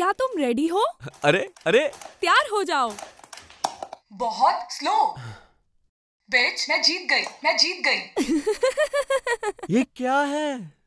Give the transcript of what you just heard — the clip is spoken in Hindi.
क्या तुम रेडी हो अरे अरे तैयार हो जाओ बहुत स्लो बेच मैं जीत गई मैं जीत गई ये क्या है